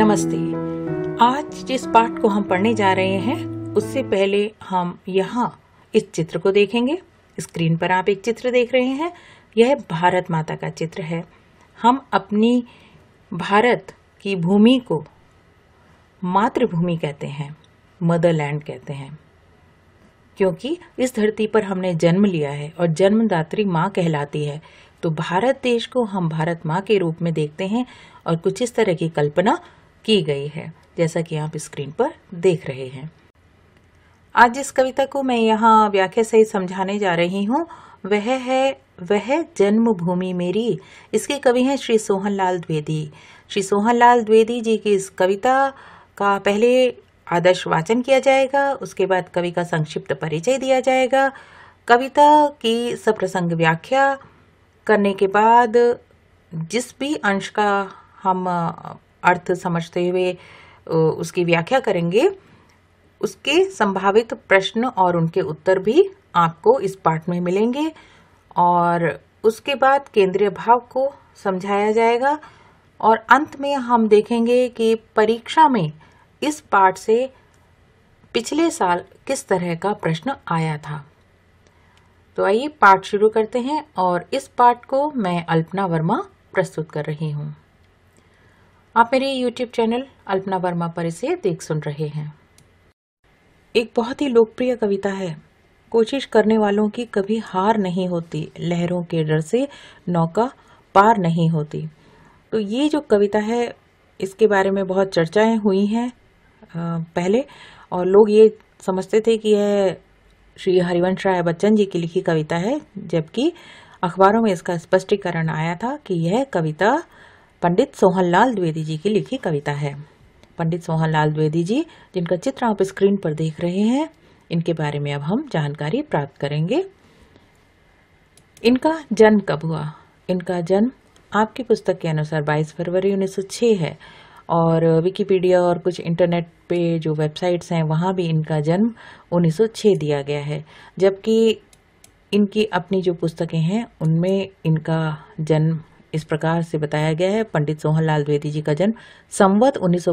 नमस्ते आज जिस पाठ को हम पढ़ने जा रहे हैं उससे पहले हम यहाँ इस चित्र को देखेंगे स्क्रीन पर आप एक चित्र देख रहे हैं यह भारत माता का चित्र है हम अपनी भारत की भूमि को मातृभूमि कहते हैं मदरलैंड कहते हैं क्योंकि इस धरती पर हमने जन्म लिया है और जन्मदात्री माँ कहलाती है तो भारत देश को हम भारत माँ के रूप में देखते हैं और कुछ इस तरह की कल्पना की गई है जैसा कि आप स्क्रीन पर देख रहे हैं आज जिस कविता को मैं यहाँ व्याख्या सहित समझाने जा रही हूँ वह है वह जन्मभूमि मेरी इसके कवि हैं श्री सोहनलाल द्विवेदी श्री सोहनलाल द्विवेदी जी की इस कविता का पहले आदर्श वाचन किया जाएगा उसके बाद कवि का संक्षिप्त परिचय दिया जाएगा कविता की सप्रसंग व्याख्या करने के बाद जिस भी अंश का हम अर्थ समझते हुए उसकी व्याख्या करेंगे उसके संभावित प्रश्न और उनके उत्तर भी आपको इस पाठ में मिलेंगे और उसके बाद केंद्रीय भाव को समझाया जाएगा और अंत में हम देखेंगे कि परीक्षा में इस पाठ से पिछले साल किस तरह का प्रश्न आया था तो आइए पाठ शुरू करते हैं और इस पाठ को मैं अल्पना वर्मा प्रस्तुत कर रही हूँ आप मेरे यूट्यूब चैनल अल्पना वर्मा पर इसे देख सुन रहे हैं एक बहुत ही लोकप्रिय कविता है कोशिश करने वालों की कभी हार नहीं होती लहरों के डर से नौका पार नहीं होती तो ये जो कविता है इसके बारे में बहुत चर्चाएं हुई हैं पहले और लोग ये समझते थे कि यह श्री हरिवंश राय बच्चन जी की लिखी कविता है जबकि अखबारों में इसका स्पष्टीकरण आया था कि यह कविता पंडित सोहनलाल द्विवेदी जी की लिखी कविता है पंडित सोहनलाल द्विवेदी जी जिनका चित्र आप स्क्रीन पर देख रहे हैं इनके बारे में अब हम जानकारी प्राप्त करेंगे इनका जन्म कब हुआ इनका जन्म आपकी पुस्तक के अनुसार 22 फरवरी उन्नीस है और विकीपीडिया और कुछ इंटरनेट पे जो वेबसाइट्स हैं वहाँ भी इनका जन्म 1906 दिया गया है जबकि इनकी अपनी जो पुस्तकें हैं उनमें इनका जन्म इस प्रकार से बताया गया है पंडित लाल द्विवेदी जी का जन्म संवत उन्नीस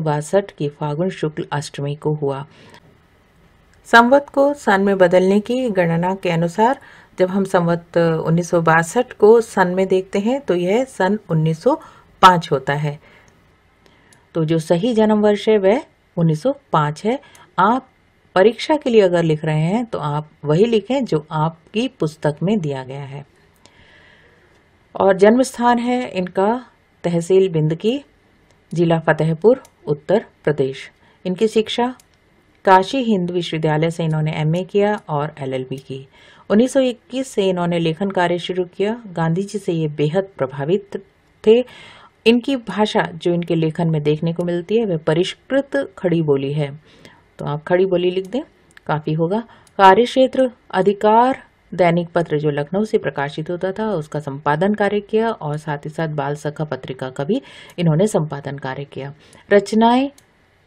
की फागुन शुक्ल अष्टमी को हुआ संवत को सन में बदलने की गणना के अनुसार जब हम संवत उन्नीस को सन में देखते हैं तो यह सन 1905 होता है तो जो सही जन्म वर्ष है वह 1905 है आप परीक्षा के लिए अगर लिख रहे हैं तो आप वही लिखें जो आपकी पुस्तक में दिया गया है और जन्म स्थान है इनका तहसील बिंदकी जिला फतेहपुर उत्तर प्रदेश इनकी शिक्षा काशी हिंद विश्वविद्यालय से इन्होंने एमए किया और एलएलबी की 1921 से इन्होंने लेखन कार्य शुरू किया गांधी जी से ये बेहद प्रभावित थे इनकी भाषा जो इनके लेखन में देखने को मिलती है वह परिष्कृत खड़ी बोली है तो आप खड़ी बोली लिख दें काफ़ी होगा कार्य क्षेत्र अधिकार दैनिक पत्र जो लखनऊ से प्रकाशित होता था उसका संपादन कार्य किया और साथ ही साथ बाल सखा पत्रिका का भी इन्होंने संपादन कार्य किया रचनाएं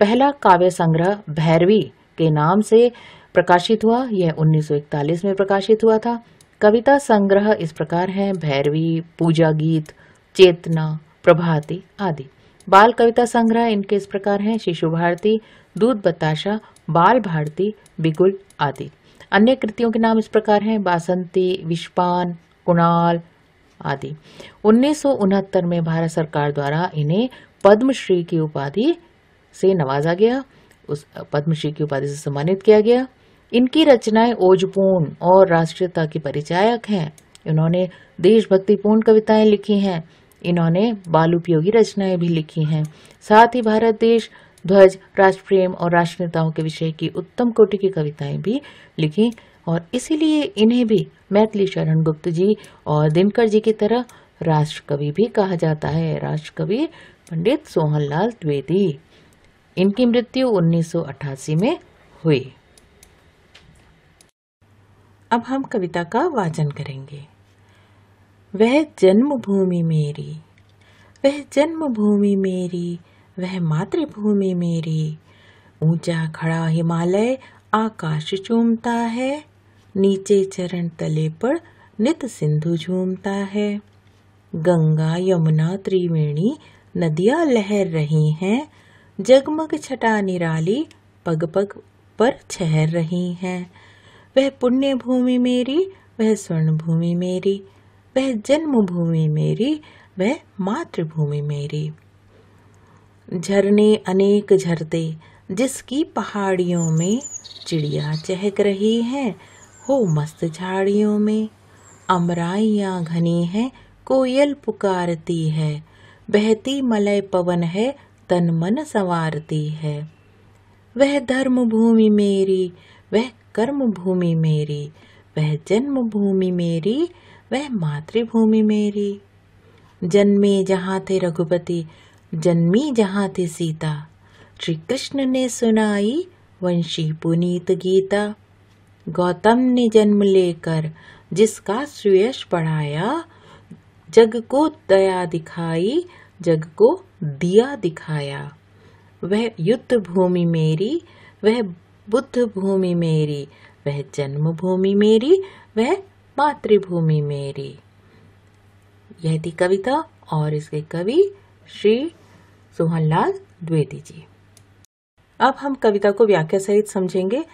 पहला काव्य संग्रह भैरवी के नाम से प्रकाशित हुआ यह 1941 में प्रकाशित हुआ था कविता संग्रह इस प्रकार हैं भैरवी पूजा गीत चेतना प्रभाती आदि बाल कविता संग्रह इनके इस प्रकार हैं शिशु भारती दूध बताशा बाल भारती बिगुल आदि अन्य कृतियों के नाम इस प्रकार हैं बासंती विश्वान कुणाल आदि उन्नीस में भारत सरकार द्वारा इन्हें पद्मश्री की उपाधि से नवाजा गया उस पद्मश्री की उपाधि से सम्मानित किया गया इनकी रचनाएं ओजपूर्ण और राष्ट्रीयता की परिचायक हैं इन्होंने देशभक्तिपूर्ण कविताएं लिखी हैं इन्होंने बाल उपयोगी रचनाएं भी लिखी हैं साथ ही भारत देश ध्वज राष्ट्रप्रेम और राष्ट्र नेताओं के विषय की उत्तम कोटि की कविताएं भी लिखी और इसीलिए इन्हें भी मैथिली शरण गुप्त जी और दिनकर जी की तरह राष्ट्र कवि भी कहा जाता है राष्ट्र कवि पंडित सोहनलाल द्विवेदी इनकी मृत्यु 1988 में हुई अब हम कविता का वाचन करेंगे वह जन्मभूमि मेरी वह जन्मभूमि मेरी वह मातृभूमि मेरी ऊंचा खड़ा हिमालय आकाश चूमता है नीचे चरण तले पर नित सिंधु झूमता है गंगा यमुना त्रिवेणी नदियाँ लहर रही हैं जगमग छटा निराली पग पग पर छहर रही हैं वह पुण्य भूमि मेरी वह स्वर्ण भूमि मेरी वह जन्मभूमि मेरी वह मातृभूमि मेरी झरने अनेक झरते जिसकी पहाड़ियों में चिड़िया चहक रही है हो मस्त झाड़ियों में अमराइयाँ घनी हैं कोयल पुकारती है बहती मलय पवन है तन मन संवारती है वह धर्म भूमि मेरी वह कर्म भूमि मेरी वह जन्म भूमि मेरी वह मातृभूमि मेरी जन्मे जहाँ थे रघुपति जन्मी जहाँ थे सीता श्री कृष्ण ने सुनाई वंशी पुनीत गीता गौतम ने जन्म लेकर जिसका श्रेयस पढ़ाया जग को दया दिखाई जग को दिया दिखाया वह युद्ध भूमि मेरी वह बुद्ध भूमि मेरी वह जन्मभूमि मेरी वह मातृभूमि मेरी यह थी कविता और इसके कवि श्री सोहनलाल द्विवेदी जी अब हम कविता को व्याख्या सहित समझेंगे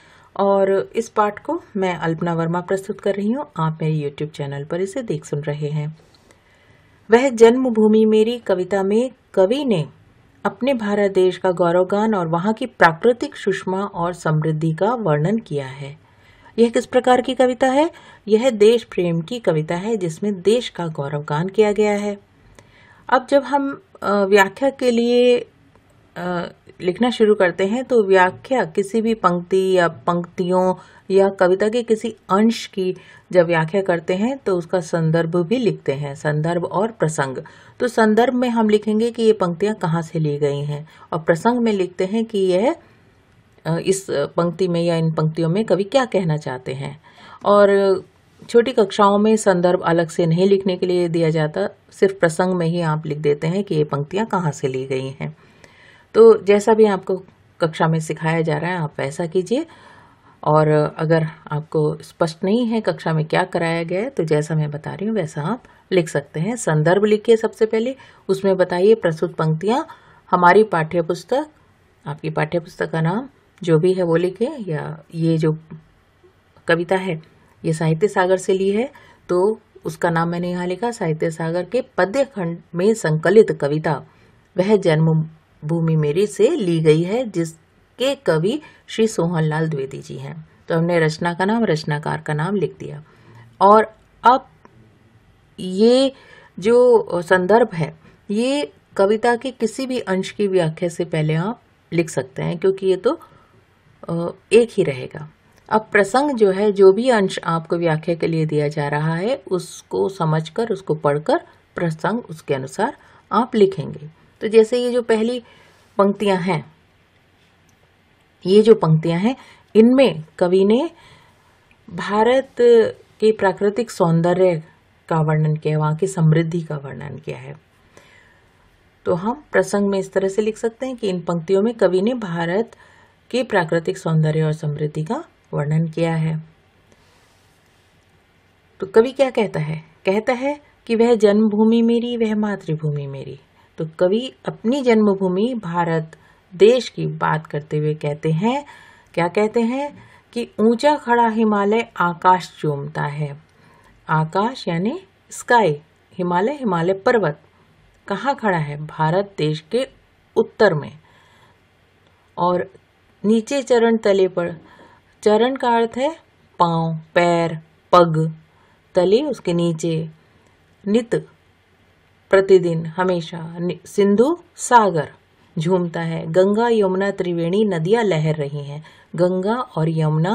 और इस पाठ को मैं अल्पना वर्मा प्रस्तुत कर रही हूँ आप मेरे यूट्यूब चैनल पर इसे देख सुन रहे हैं वह जन्मभूमि मेरी कविता में कवि ने अपने भारत देश का गौरवगान और वहां की प्राकृतिक सुषमा और समृद्धि का वर्णन किया है यह किस प्रकार की कविता है यह देश प्रेम की कविता है जिसमें देश का गौरवगान किया गया है अब जब हम व्याख्या के लिए लिखना शुरू करते हैं तो व्याख्या किसी भी पंक्ति या पंक्तियों या कविता के किसी अंश की जब व्याख्या करते हैं तो उसका संदर्भ भी लिखते हैं संदर्भ और प्रसंग तो संदर्भ में हम लिखेंगे कि ये पंक्तियाँ कहाँ से ली गई हैं और प्रसंग में लिखते हैं कि यह इस पंक्ति में या इन पंक्तियों में कवि क्या कहना चाहते हैं और छोटी कक्षाओं में संदर्भ अलग से नहीं लिखने के लिए दिया जाता सिर्फ प्रसंग में ही आप लिख देते हैं कि ये पंक्तियाँ कहाँ से ली गई हैं तो जैसा भी आपको कक्षा में सिखाया जा रहा है आप वैसा कीजिए और अगर आपको स्पष्ट नहीं है कक्षा में क्या कराया गया है तो जैसा मैं बता रही हूँ वैसा आप लिख सकते हैं संदर्भ लिखिए सबसे पहले उसमें बताइए प्रस्तुत पंक्तियाँ हमारी पाठ्य पुस्तक आपकी पाठ्यपुस्तक का नाम जो भी है वो लिखें या ये जो कविता है ये साहित्य सागर से ली है तो उसका नाम मैंने यहाँ लिखा साहित्य सागर के पद्य खंड में संकलित कविता वह जन्मभूमि मेरी से ली गई है जिसके कवि श्री सोहनलाल द्विवेदी जी हैं तो हमने रचना का नाम रचनाकार का नाम लिख दिया और अब ये जो संदर्भ है ये कविता के किसी भी अंश की व्याख्या से पहले आप लिख सकते हैं क्योंकि ये तो एक ही रहेगा अब प्रसंग जो है जो भी अंश आपको व्याख्या के लिए दिया जा रहा है उसको समझकर उसको पढ़कर प्रसंग उसके अनुसार आप लिखेंगे तो जैसे ये जो पहली पंक्तियां हैं ये जो पंक्तियां हैं इनमें कवि ने भारत के प्राकृतिक सौंदर्य का वर्णन किया है वहाँ की समृद्धि का वर्णन किया है तो हम प्रसंग में इस तरह से लिख सकते हैं कि इन पंक्तियों में कवि ने भारत के प्राकृतिक सौंदर्य और समृद्धि का वर्णन किया है तो कवि क्या कहता है कहता है कि वह जन्मभूमि मेरी वह मातृभूमि मेरी तो कवि अपनी जन्मभूमि भारत देश की बात करते हुए कहते हैं क्या कहते हैं कि ऊंचा खड़ा हिमालय आकाश चूमता है आकाश यानी स्काई हिमालय हिमालय पर्वत कहाँ खड़ा है भारत देश के उत्तर में और नीचे चरण तले पर चरण का अर्थ है पाँव पैर पग तले उसके नीचे नित प्रतिदिन हमेशा सिंधु सागर झूमता है गंगा यमुना त्रिवेणी नदियाँ लहर रही हैं गंगा और यमुना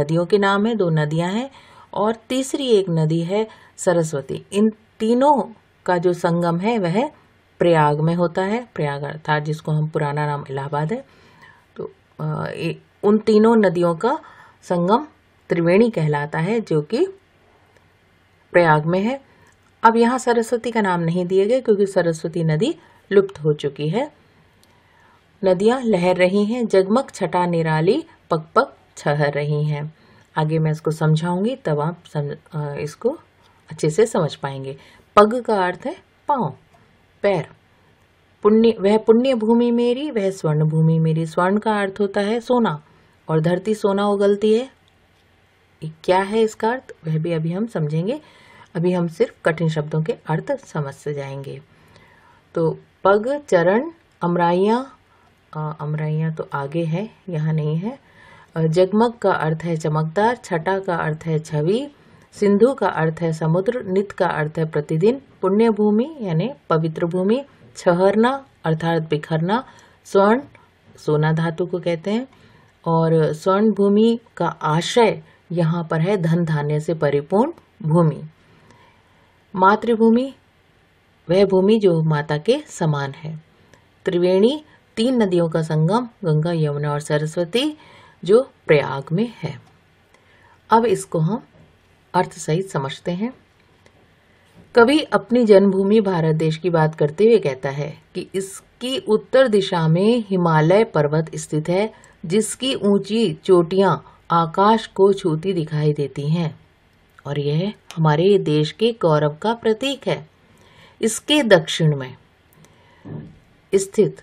नदियों के नाम है दो नदियाँ हैं और तीसरी एक नदी है सरस्वती इन तीनों का जो संगम है वह प्रयाग में होता है प्रयाग अर्थात जिसको हम पुराना नाम इलाहाबाद है तो उन तीनों नदियों का संगम त्रिवेणी कहलाता है जो कि प्रयाग में है अब यहाँ सरस्वती का नाम नहीं दिए गए क्योंकि सरस्वती नदी लुप्त हो चुकी है नदियाँ लहर रही हैं जगमग छटा निराली पग पग छहर रही हैं आगे मैं इसको समझाऊंगी तब आप सम, आ, इसको अच्छे से समझ पाएंगे पग का अर्थ है पाँव पैर पुण्य वह पुण्य भूमि मेरी वह स्वर्ण भूमि मेरी स्वर्ण का अर्थ होता है सोना और धरती सोना उगलती है क्या है इसका अर्थ वह भी अभी हम समझेंगे अभी हम सिर्फ कठिन शब्दों के अर्थ समझ से जाएंगे तो पग चरण अमराइयाँ अमराइयाँ तो आगे है यहाँ नहीं है जगमग का अर्थ है चमकदार छटा का अर्थ है छवि सिंधु का अर्थ है समुद्र नित का अर्थ है प्रतिदिन पुण्य भूमि यानी पवित्र भूमि छहरना अर्थात बिखरना स्वर्ण सोना धातु को कहते हैं और स्वर्ण भूमि का आशय यहाँ पर है धन धान्य से परिपूर्ण भूमि मातृभूमि वह भूमि जो माता के समान है त्रिवेणी तीन नदियों का संगम गंगा यमुना और सरस्वती जो प्रयाग में है अब इसको हम अर्थ सहित समझते हैं कवि अपनी जन्मभूमि भारत देश की बात करते हुए कहता है कि इस की उत्तर दिशा में हिमालय पर्वत स्थित है जिसकी ऊंची चोटियां आकाश को छूती दिखाई देती हैं और यह हमारे देश के गौरव का प्रतीक है इसके दक्षिण में स्थित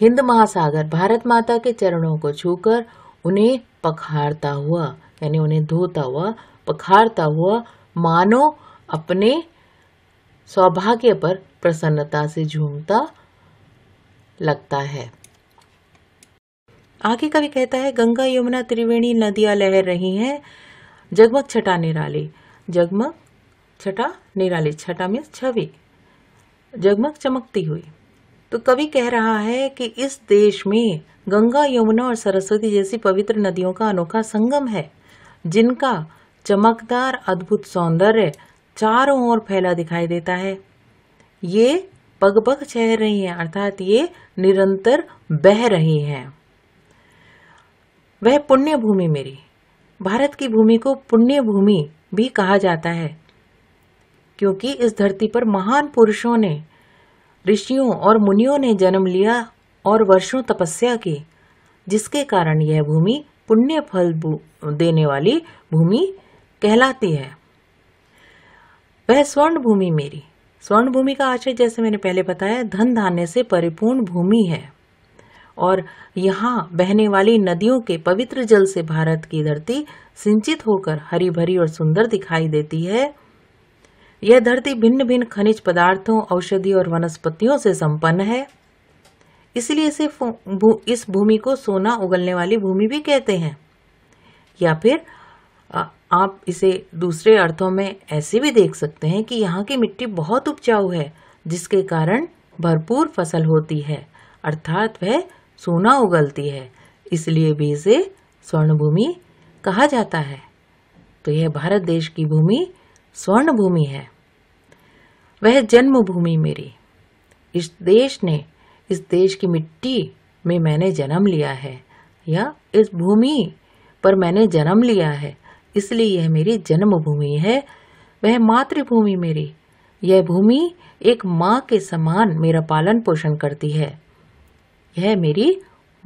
हिंद महासागर भारत माता के चरणों को छूकर उन्हें पखारता हुआ यानी उन्हें धोता हुआ पखारता हुआ मानो अपने सौभाग्य पर प्रसन्नता से झूमता लगता है आगे कवि कहता है गंगा यमुना त्रिवेणी नदियां लहर रही हैं जगमग छटा निराली जगमग छटा निराली छटा मीन छवि जगमग चमकती हुई तो कवि कह रहा है कि इस देश में गंगा यमुना और सरस्वती जैसी पवित्र नदियों का अनोखा संगम है जिनका चमकदार अद्भुत सौंदर्य चारों ओर फैला दिखाई देता है ये पग छह रही हैं अर्थात ये निरंतर बह रही हैं वह पुण्य भूमि मेरी भारत की भूमि को पुण्य भूमि भी कहा जाता है क्योंकि इस धरती पर महान पुरुषों ने ऋषियों और मुनियों ने जन्म लिया और वर्षों तपस्या की जिसके कारण यह भूमि पुण्य फल देने वाली भूमि कहलाती है वह स्वर्ण भूमि मेरी स्वर्ण भूमि का आशय जैसे मैंने पहले बताया धन धान्य से परिपूर्ण भूमि है और यहाँ बहने वाली नदियों के पवित्र जल से भारत की धरती सिंचित होकर हरी भरी और सुंदर दिखाई देती है यह धरती भिन्न भिन्न खनिज पदार्थों औषधि और वनस्पतियों से संपन्न है इसलिए इसे भू, इस भूमि को सोना उगलने वाली भूमि भी कहते हैं या फिर आप इसे दूसरे अर्थों में ऐसे भी देख सकते हैं कि यहाँ की मिट्टी बहुत उपजाऊ है जिसके कारण भरपूर फसल होती है अर्थात वह सोना उगलती है इसलिए भी इसे स्वर्ण भूमि कहा जाता है तो यह भारत देश की भूमि स्वर्ण भूमि है वह जन्मभूमि मेरी इस देश ने इस देश की मिट्टी में मैंने जन्म लिया है या इस भूमि पर मैंने जन्म लिया है इसलिए यह मेरी जन्मभूमि है वह मातृभूमि मेरी यह भूमि एक माँ के समान मेरा पालन पोषण करती है यह मेरी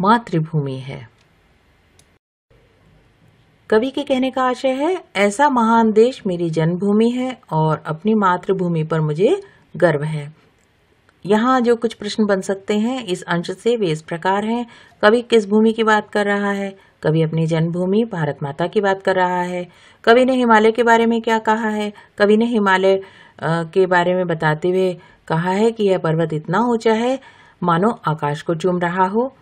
मातृभूमि है कवि के कहने का आशय है ऐसा महान देश मेरी जन्मभूमि है और अपनी मातृभूमि पर मुझे गर्व है यहाँ जो कुछ प्रश्न बन सकते हैं इस अंश से वे इस प्रकार हैं कवि किस भूमि की बात कर रहा है कभी अपनी जन्मभूमि भारत माता की बात कर रहा है कवि ने हिमालय के बारे में क्या कहा है कवि ने हिमालय के बारे में बताते हुए कहा है कि यह पर्वत इतना ऊंचा है मानो आकाश को चूम रहा हो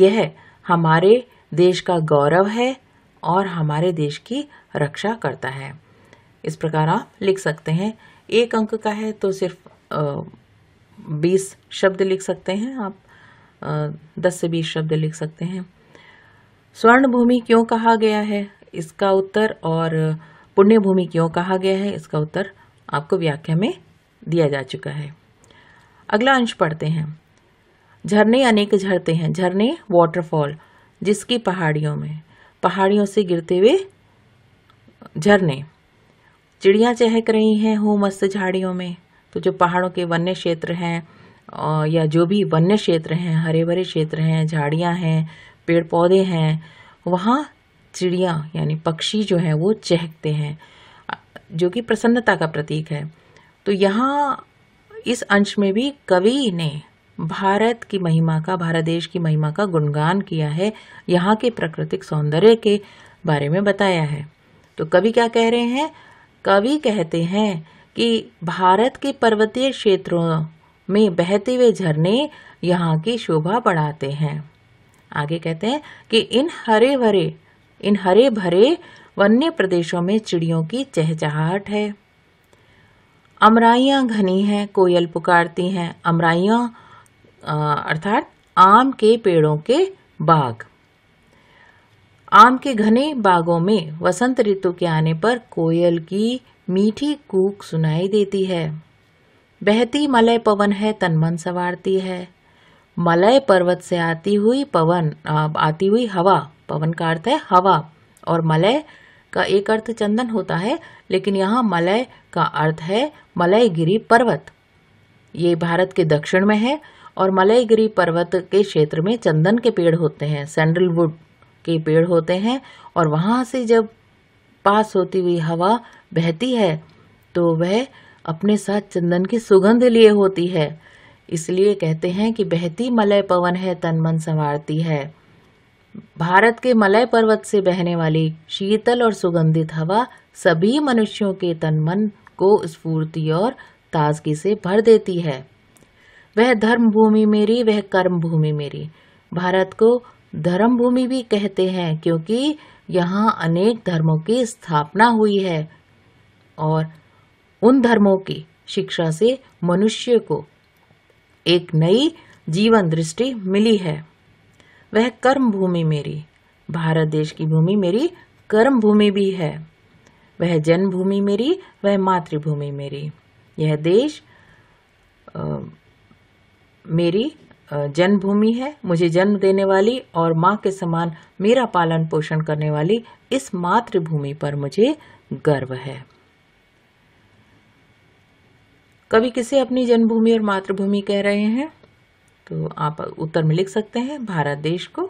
यह हमारे देश का गौरव है और हमारे देश की रक्षा करता है इस प्रकार आप लिख सकते हैं एक अंक का है तो सिर्फ बीस शब्द लिख सकते हैं आप दस से बीस शब्द लिख सकते हैं स्वर्ण भूमि क्यों कहा गया है इसका उत्तर और पुण्य भूमि क्यों कहा गया है इसका उत्तर आपको व्याख्या में दिया जा चुका है अगला अंश पढ़ते हैं झरने अनेक झरते हैं झरने वाटरफॉल जिसकी पहाड़ियों में पहाड़ियों से गिरते हुए झरने चिड़िया चहक रही हैं हो मस्त झाड़ियों में तो जो पहाड़ों के वन्य क्षेत्र हैं या जो भी वन्य क्षेत्र हैं हरे भरे क्षेत्र हैं झाड़ियाँ हैं पेड़ पौधे हैं वहाँ चिड़िया यानी पक्षी जो है वो चहकते हैं जो कि प्रसन्नता का प्रतीक है तो यहाँ इस अंश में भी कवि ने भारत की महिमा का भारत देश की महिमा का गुणगान किया है यहाँ के प्राकृतिक सौंदर्य के बारे में बताया है तो कवि क्या कह रहे हैं कवि कहते हैं कि भारत के पर्वतीय क्षेत्रों में बहते हुए झरने यहाँ की शोभा बढ़ाते हैं आगे कहते हैं कि इन हरे भरे इन हरे भरे वन्य प्रदेशों में चिड़ियों की चहचहाट है अमराइयाँ घनी हैं कोयल पुकारती हैं अमराइयाँ अर्थात आम के पेड़ों के बाग आम के घने बागों में वसंत ऋतु के आने पर कोयल की मीठी कूक सुनाई देती है बहती मलय पवन है तन मन संवारती है मलय पर्वत से आती हुई पवन आती हुई हवा पवन का अर्थ है हवा और मलय का एक अर्थ चंदन होता है लेकिन यहाँ मलय का अर्थ है मलयगिरी पर्वत ये भारत के दक्षिण में है और मलयगिरी पर्वत के क्षेत्र में चंदन के पेड़ होते हैं सैंडलवुड के पेड़ होते हैं और वहाँ से जब पास होती हुई हवा बहती है तो वह अपने साथ चंदन की सुगंध लिए होती है इसलिए कहते हैं कि बहती मलय पवन है तन मन संवारती है भारत के मलय पर्वत से बहने वाली शीतल और सुगंधित हवा सभी मनुष्यों के तन मन को स्फूर्ति और ताजगी से भर देती है वह धर्म भूमि मेरी वह कर्म भूमि मेरी भारत को धर्म भूमि भी कहते हैं क्योंकि यहाँ अनेक धर्मों की स्थापना हुई है और उन धर्मों की शिक्षा से मनुष्य को एक नई जीवन दृष्टि मिली है वह कर्म भूमि मेरी भारत देश की भूमि मेरी कर्म भूमि भी है वह जन्मभूमि मेरी वह मातृभूमि मेरी यह देश आ, मेरी जन्मभूमि है मुझे जन्म देने वाली और माँ के समान मेरा पालन पोषण करने वाली इस मातृभूमि पर मुझे गर्व है कभी किसे अपनी जन्मभूमि और मातृभूमि कह रहे हैं तो आप उत्तर में लिख सकते हैं भारत देश को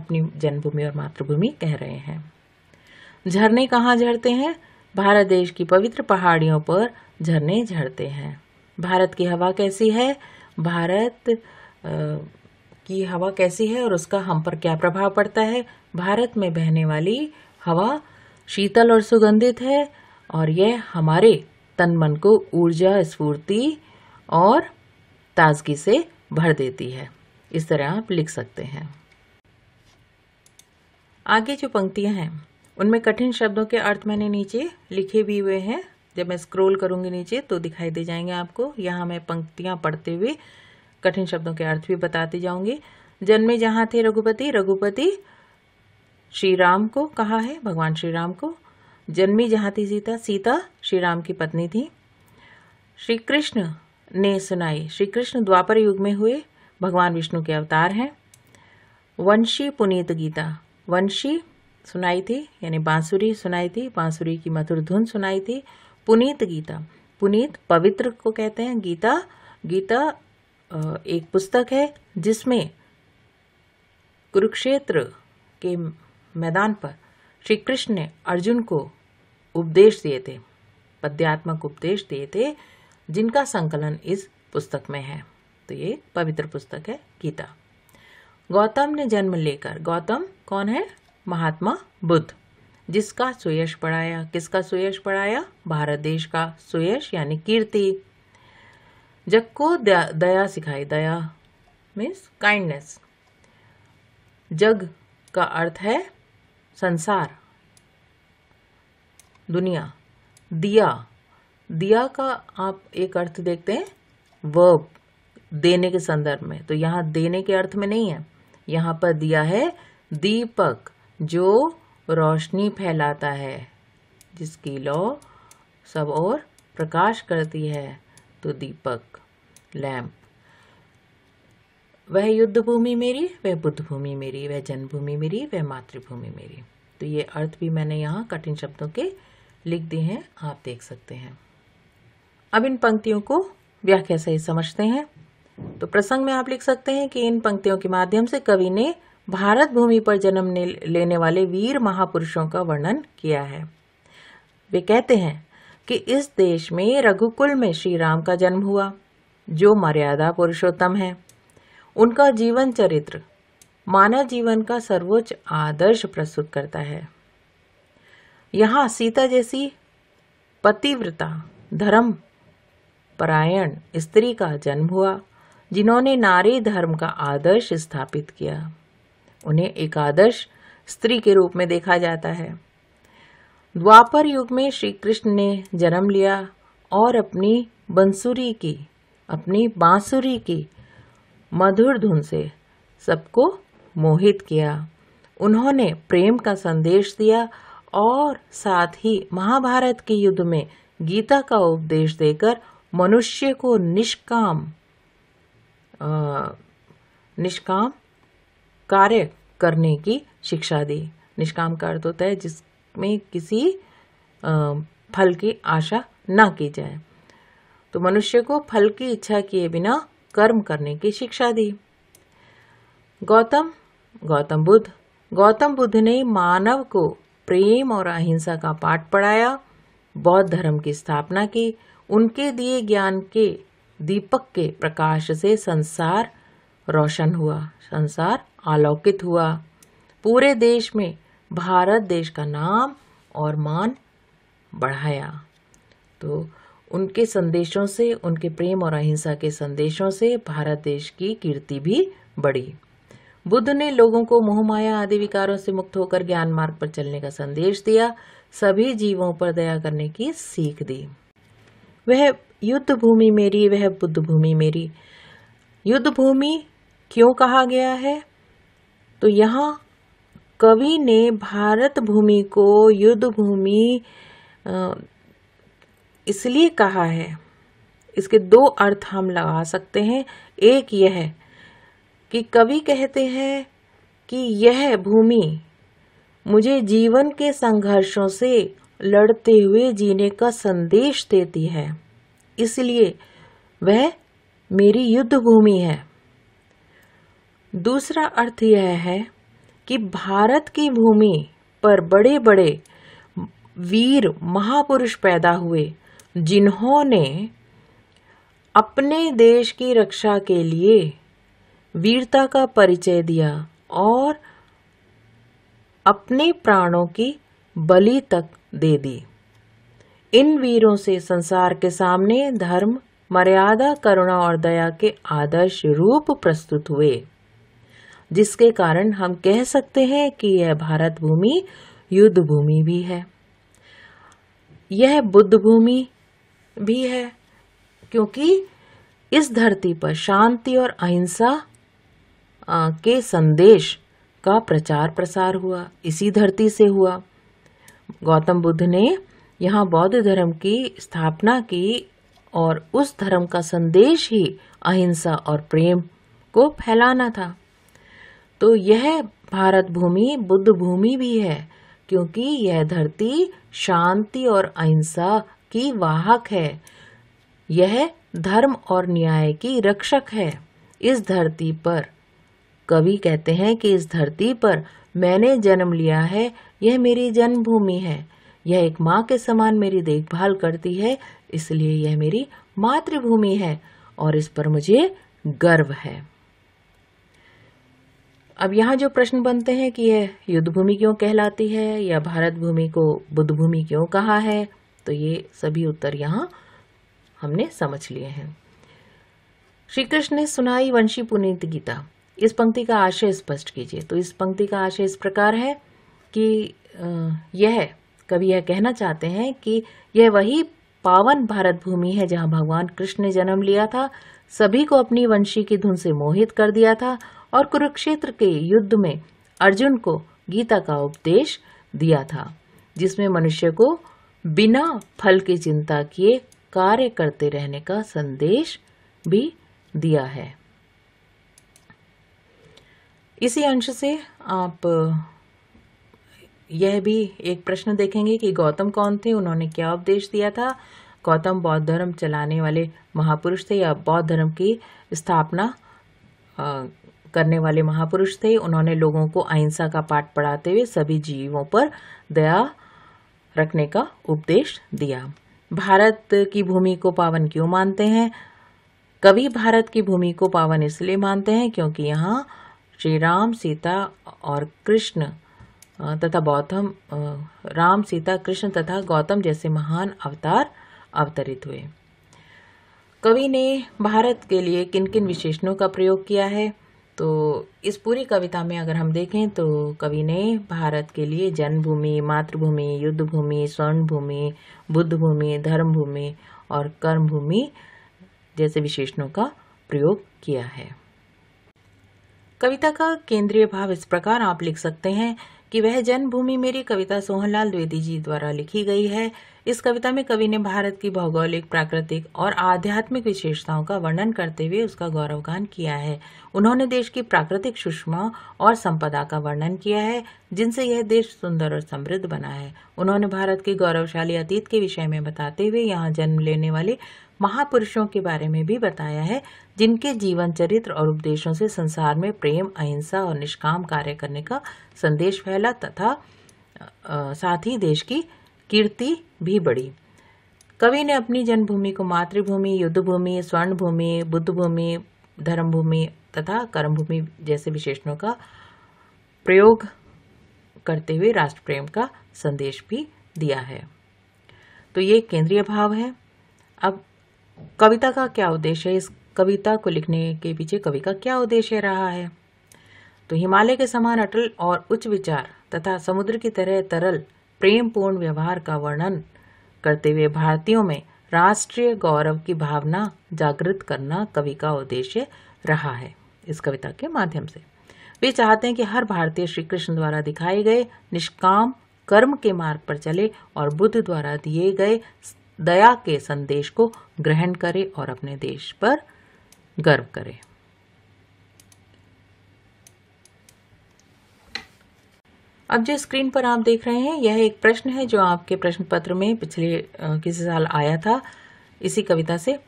अपनी जन्मभूमि और मातृभूमि कह रहे हैं झरने कहाँ झरते हैं भारत देश की पवित्र पहाड़ियों पर झरने झरते हैं भारत की हवा कैसी है भारत आ, की हवा कैसी है और उसका हम पर क्या प्रभाव पड़ता है भारत में बहने वाली हवा शीतल और सुगंधित है और यह हमारे तन मन को ऊर्जा स्फूर्ति और ताजगी से भर देती है इस तरह आप लिख सकते हैं आगे जो पंक्तियां हैं उनमें कठिन शब्दों के अर्थ मैंने नीचे लिखे भी हुए हैं जब मैं स्क्रॉल करूंगी नीचे तो दिखाई दे जाएंगे आपको यहाँ मैं पंक्तियां पढ़ते हुए कठिन शब्दों के अर्थ भी बताती जाऊंगी जन्मे जहाँ थे रघुपति रघुपति श्री राम को कहा है भगवान श्री राम को जन्मी जहाँ थी सीता सीता श्री राम की पत्नी थी श्री कृष्ण ने सुनाई श्री कृष्ण द्वापर युग में हुए भगवान विष्णु के अवतार हैं वंशी पुनीत गीता वंशी सुनाई थी यानी बांसुरी सुनाई थी बांसुरी की मधुर धुन सुनाई थी पुनीत गीता पुनीत पवित्र को कहते हैं गीता गीता एक पुस्तक है जिसमें कुरुक्षेत्र के मैदान पर श्री कृष्ण ने अर्जुन को उपदेश दिए थे पद्यात्मक उपदेश दिए थे जिनका संकलन इस पुस्तक में है तो ये पवित्र पुस्तक है गीता गौतम ने जन्म लेकर गौतम कौन है महात्मा बुद्ध जिसका सुयश पढ़ाया किसका सुयश पढ़ाया भारत देश का सुयश यानी कीर्ति जग को दया, दया सिखाई दया मीन्स काइंडनेस जग का अर्थ है संसार दुनिया दिया दिया का आप एक अर्थ देखते हैं वर्ब देने के संदर्भ में तो यहाँ देने के अर्थ में नहीं है यहाँ पर दिया है दीपक जो रोशनी फैलाता है जिसकी लौ सब और प्रकाश करती है तो दीपक लैम्प वह युद्ध भूमि मेरी वह बुद्ध भूमि मेरी वह जन्मभूमि मेरी वह मातृभूमि मेरी तो ये अर्थ भी मैंने यहाँ कठिन शब्दों के लिख दी हैं आप देख सकते हैं अब इन पंक्तियों को व्याख्या सही समझते हैं तो प्रसंग में आप लिख सकते हैं कि इन पंक्तियों के माध्यम से कवि ने भारत भूमि पर जन्म लेने वाले वीर महापुरुषों का वर्णन किया है वे कहते हैं कि इस देश में रघुकुल में श्री राम का जन्म हुआ जो मर्यादा पुरुषोत्तम है उनका जीवन चरित्र मानव जीवन का सर्वोच्च आदर्श प्रस्तुत करता है यहाँ सीता जैसी पतिव्रता धर्म परायण स्त्री का जन्म हुआ जिन्होंने नारी धर्म का आदर्श स्थापित किया उन्हें एक आदर्श स्त्री के रूप में देखा जाता है द्वापर युग में श्री कृष्ण ने जन्म लिया और अपनी बंसुरी की अपनी बांसुरी की मधुर धुन से सबको मोहित किया उन्होंने प्रेम का संदेश दिया और साथ ही महाभारत के युद्ध में गीता का उपदेश देकर मनुष्य को निष्काम आ, निष्काम कार्य करने की शिक्षा दी निष्काम कार्य होता है जिसमें किसी आ, फल की आशा ना की जाए तो मनुष्य को फल की इच्छा किए बिना कर्म करने की शिक्षा दी गौतम गौतम बुद्ध गौतम बुद्ध ने मानव को प्रेम और अहिंसा का पाठ पढ़ाया बौद्ध धर्म की स्थापना की उनके दिए ज्ञान के दीपक के प्रकाश से संसार रोशन हुआ संसार आलोकित हुआ पूरे देश में भारत देश का नाम और मान बढ़ाया तो उनके संदेशों से उनके प्रेम और अहिंसा के संदेशों से भारत देश की कीर्ति भी बढ़ी बुद्ध ने लोगों को मोहमाया आदि विकारों से मुक्त होकर ज्ञान मार्ग पर चलने का संदेश दिया सभी जीवों पर दया करने की सीख दी वह युद्ध भूमि मेरी वह बुद्ध भूमि मेरी युद्ध भूमि क्यों कहा गया है तो यहाँ कवि ने भारत भूमि को युद्ध भूमि इसलिए कहा है इसके दो अर्थ हम लगा सकते हैं एक यह है कि कवि कहते हैं कि यह भूमि मुझे जीवन के संघर्षों से लड़ते हुए जीने का संदेश देती है इसलिए वह मेरी युद्ध भूमि है दूसरा अर्थ यह है कि भारत की भूमि पर बड़े बड़े वीर महापुरुष पैदा हुए जिन्होंने अपने देश की रक्षा के लिए वीरता का परिचय दिया और अपने प्राणों की बलि तक दे दी इन वीरों से संसार के सामने धर्म मर्यादा करुणा और दया के आदर्श रूप प्रस्तुत हुए जिसके कारण हम कह सकते हैं कि यह भारत भूमि युद्ध भूमि भी है यह बुद्ध भूमि भी है क्योंकि इस धरती पर शांति और अहिंसा के संदेश का प्रचार प्रसार हुआ इसी धरती से हुआ गौतम बुद्ध ने यहाँ बौद्ध धर्म की स्थापना की और उस धर्म का संदेश ही अहिंसा और प्रेम को फैलाना था तो यह भारत भूमि बुद्ध भूमि भी है क्योंकि यह धरती शांति और अहिंसा की वाहक है यह धर्म और न्याय की रक्षक है इस धरती पर कवि कहते हैं कि इस धरती पर मैंने जन्म लिया है यह मेरी जन्मभूमि है यह एक माँ के समान मेरी देखभाल करती है इसलिए यह मेरी मातृभूमि है और इस पर मुझे गर्व है अब यहाँ जो प्रश्न बनते हैं कि यह युद्ध भूमि क्यों कहलाती है या भारत भूमि को बुद्ध भूमि क्यों कहा है तो ये सभी उत्तर यहाँ हमने समझ लिए हैं श्री कृष्ण ने सुनाई वंशी पुनीत गीता इस पंक्ति का आशय स्पष्ट कीजिए तो इस पंक्ति का आशय इस प्रकार है कि यह कवि यह कहना चाहते हैं कि यह वही पावन भारत भूमि है जहाँ भगवान कृष्ण ने जन्म लिया था सभी को अपनी वंशी की धुन से मोहित कर दिया था और कुरुक्षेत्र के युद्ध में अर्जुन को गीता का उपदेश दिया था जिसमें मनुष्य को बिना फल की चिंता किए कार्य करते रहने का संदेश भी दिया है इसी अंश से आप यह भी एक प्रश्न देखेंगे कि गौतम कौन थे उन्होंने क्या उपदेश दिया था गौतम बौद्ध धर्म चलाने वाले महापुरुष थे या बौद्ध धर्म की स्थापना करने वाले महापुरुष थे उन्होंने लोगों को अहिंसा का पाठ पढ़ाते हुए सभी जीवों पर दया रखने का उपदेश दिया भारत की भूमि को पावन क्यों मानते हैं कवि भारत की भूमि को पावन इसलिए मानते हैं क्योंकि यहाँ श्री राम सीता और कृष्ण तथा गौतम राम सीता कृष्ण तथा गौतम जैसे महान अवतार अवतरित हुए कवि ने भारत के लिए किन किन विशेषणों का प्रयोग किया है तो इस पूरी कविता में अगर हम देखें तो कवि ने भारत के लिए जन्मभूमि मातृभूमि युद्ध भूमि स्वर्ण भूमि बुद्ध भूमि धर्म भूमि और कर्म भूमि जैसे विशेषणों का प्रयोग किया है कविता का केंद्रीय भाव इस प्रकार आप लिख सकते हैं कि वह जन्मभूमि मेरी कविता सोहनलाल द्विवेदी जी द्वारा लिखी गई है इस कविता में कवि ने भारत की भौगोलिक प्राकृतिक और आध्यात्मिक विशेषताओं का वर्णन करते हुए उसका गौरवगान किया है उन्होंने देश की प्राकृतिक सुषमा और संपदा का वर्णन किया है जिनसे यह देश सुंदर और समृद्ध बना है उन्होंने भारत के गौरवशाली अतीत के विषय में बताते हुए यहाँ जन्म लेने वाले महापुरुषों के बारे में भी बताया है जिनके जीवन चरित्र और उपदेशों से संसार में प्रेम अहिंसा और निष्काम कार्य करने का संदेश फैला तथा साथ ही देश की कीर्ति भी बढ़ी कवि ने अपनी जन्मभूमि को मातृभूमि युद्धभूमि स्वर्ण भूमि बुद्ध भूमि धर्मभूमि तथा कर्मभूमि जैसे विशेषणों का प्रयोग करते हुए राष्ट्र प्रेम का संदेश भी दिया है तो ये केंद्रीय भाव है अब कविता का क्या उद्देश्य है इस कविता को लिखने के पीछे कवि का क्या उद्देश्य रहा है तो हिमालय के समान अटल और उच्च विचार तथा समुद्र की तरह तरल प्रेमपूर्ण व्यवहार का वर्णन करते हुए भारतीयों में राष्ट्रीय गौरव की भावना जागृत करना कवि का उद्देश्य रहा है इस कविता के माध्यम से वे चाहते हैं कि हर भारतीय श्री कृष्ण द्वारा दिखाए गए निष्काम कर्म के मार्ग पर चले और बुद्ध द्वारा दिए गए दया के संदेश को ग्रहण करे और अपने देश पर गर्व करे अब जो स्क्रीन पर आप देख रहे हैं यह एक प्रश्न है जो आपके प्रश्न पत्र में पिछले किसी साल आया था इसी कविता से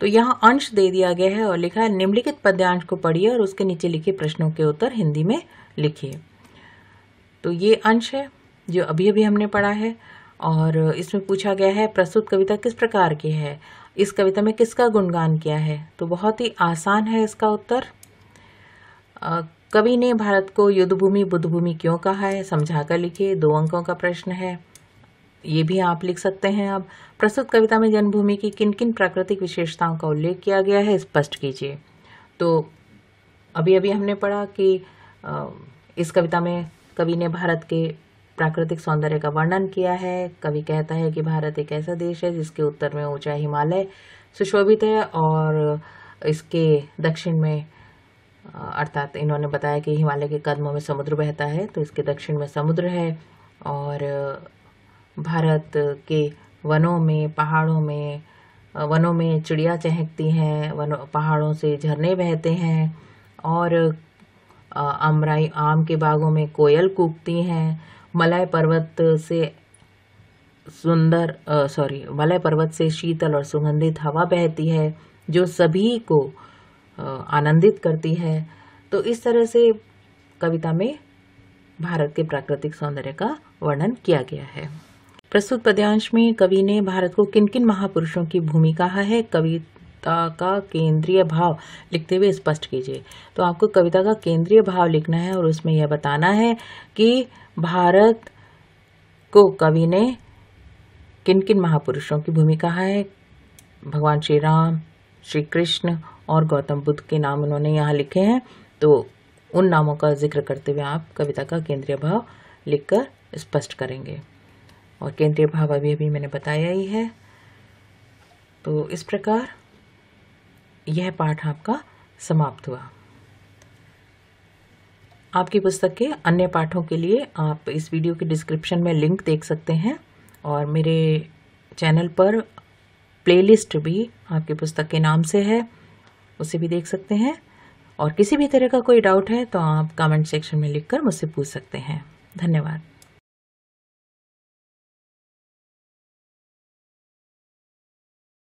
तो यहाँ अंश दे दिया गया है और लिखा है निम्नलिखित पद्यांश को पढ़िए और उसके नीचे लिखे प्रश्नों के उत्तर हिंदी में लिखिए तो ये अंश है जो अभी अभी हमने पढ़ा है और इसमें पूछा गया है प्रस्तुत कविता किस प्रकार की है इस कविता में किसका गुणगान किया है तो बहुत ही आसान है इसका उत्तर कवि ने भारत को युद्ध भूमि बुद्ध भूमि क्यों कहा है समझा कर लिखिए दो अंकों का प्रश्न है ये भी आप लिख सकते हैं अब प्रस्तुत कविता में जन्मभूमि की किन किन प्राकृतिक विशेषताओं का उल्लेख किया गया है स्पष्ट कीजिए तो अभी अभी हमने पढ़ा कि इस कविता में कवि ने भारत के प्राकृतिक सौंदर्य का वर्णन किया है कवि कहता है कि भारत एक ऐसा देश है जिसके उत्तर में ऊंचा हिमालय सुशोभित है और इसके दक्षिण में अर्थात इन्होंने बताया कि हिमालय के कदमों में समुद्र बहता है तो इसके दक्षिण में समुद्र है और भारत के वनों में पहाड़ों में वनों में चिड़िया चहकती हैं वनों पहाड़ों से झरने बहते हैं और अमराई आम के बागों में कोयल कूकती हैं मलय पर्वत से सुंदर सॉरी मलय पर्वत से शीतल और सुगंधित हवा बहती है जो सभी को आनंदित करती है तो इस तरह से कविता में भारत के प्राकृतिक सौंदर्य का वर्णन किया गया है प्रस्तुत पद्यांश में कवि ने भारत को किन किन महापुरुषों की भूमि कहा है कविता का केंद्रीय भाव लिखते हुए स्पष्ट कीजिए तो आपको कविता का केंद्रीय भाव लिखना है और उसमें यह बताना है कि भारत को कवि ने किन किन महापुरुषों की भूमिका है भगवान श्री राम श्री कृष्ण और गौतम बुद्ध के नाम उन्होंने यहाँ लिखे हैं तो उन नामों का जिक्र करते हुए आप कविता का केंद्रीय भाव लिखकर स्पष्ट करेंगे और केंद्रीय भाव अभी अभी मैंने बताया ही है तो इस प्रकार यह पाठ आपका समाप्त हुआ आपकी पुस्तक के अन्य पाठों के लिए आप इस वीडियो के डिस्क्रिप्शन में लिंक देख सकते हैं और मेरे चैनल पर प्लेलिस्ट भी आपकी पुस्तक के नाम से है उसे भी देख सकते हैं और किसी भी तरह का कोई डाउट है तो आप कमेंट सेक्शन में लिखकर मुझसे पूछ सकते हैं धन्यवाद